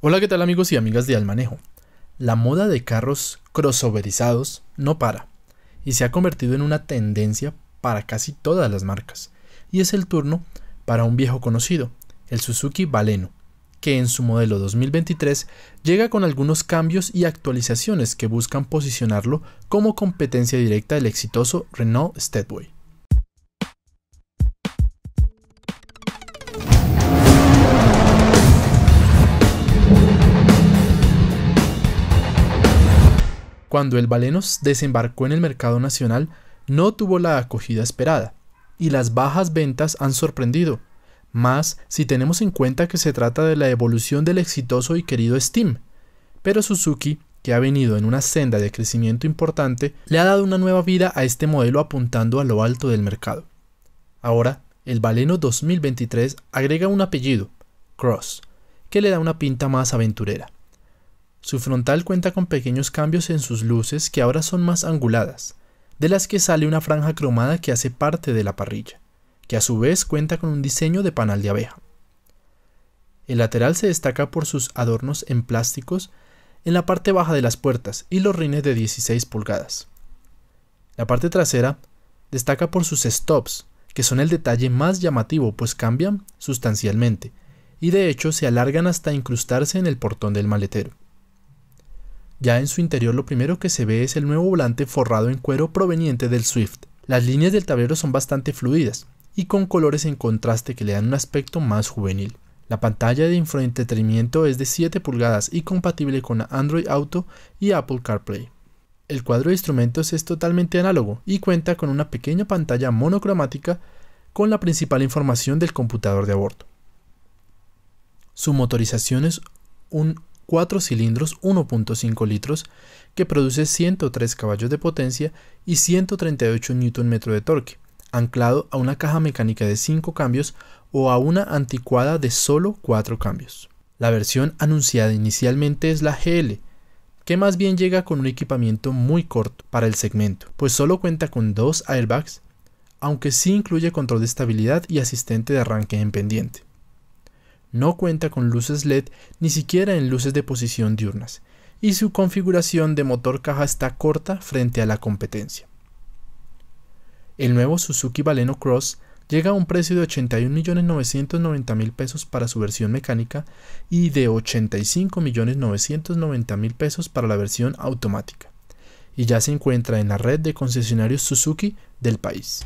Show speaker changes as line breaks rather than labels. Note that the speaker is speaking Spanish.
Hola, ¿qué tal amigos y amigas de Almanejo? La moda de carros crossoverizados no para y se ha convertido en una tendencia para casi todas las marcas. Y es el turno para un viejo conocido, el Suzuki Baleno, que en su modelo 2023 llega con algunos cambios y actualizaciones que buscan posicionarlo como competencia directa del exitoso Renault Steadway. Cuando el Balenos desembarcó en el mercado nacional, no tuvo la acogida esperada, y las bajas ventas han sorprendido, más si tenemos en cuenta que se trata de la evolución del exitoso y querido Steam. Pero Suzuki, que ha venido en una senda de crecimiento importante, le ha dado una nueva vida a este modelo apuntando a lo alto del mercado. Ahora, el Baleno 2023 agrega un apellido, Cross, que le da una pinta más aventurera. Su frontal cuenta con pequeños cambios en sus luces que ahora son más anguladas, de las que sale una franja cromada que hace parte de la parrilla, que a su vez cuenta con un diseño de panal de abeja. El lateral se destaca por sus adornos en plásticos en la parte baja de las puertas y los rines de 16 pulgadas. La parte trasera destaca por sus stops, que son el detalle más llamativo pues cambian sustancialmente, y de hecho se alargan hasta incrustarse en el portón del maletero. Ya en su interior lo primero que se ve es el nuevo volante forrado en cuero proveniente del Swift. Las líneas del tablero son bastante fluidas y con colores en contraste que le dan un aspecto más juvenil. La pantalla de infoentretenimiento es de 7 pulgadas y compatible con Android Auto y Apple CarPlay. El cuadro de instrumentos es totalmente análogo y cuenta con una pequeña pantalla monocromática con la principal información del computador de bordo Su motorización es un 4 cilindros 1.5 litros que produce 103 caballos de potencia y 138 Nm de torque, anclado a una caja mecánica de 5 cambios o a una anticuada de solo 4 cambios. La versión anunciada inicialmente es la GL, que más bien llega con un equipamiento muy corto para el segmento, pues solo cuenta con dos airbags, aunque sí incluye control de estabilidad y asistente de arranque en pendiente. No cuenta con luces LED ni siquiera en luces de posición diurnas, y su configuración de motor caja está corta frente a la competencia. El nuevo Suzuki Baleno Cross llega a un precio de 81.990.000 pesos para su versión mecánica y de 85.990.000 pesos para la versión automática, y ya se encuentra en la red de concesionarios Suzuki del país.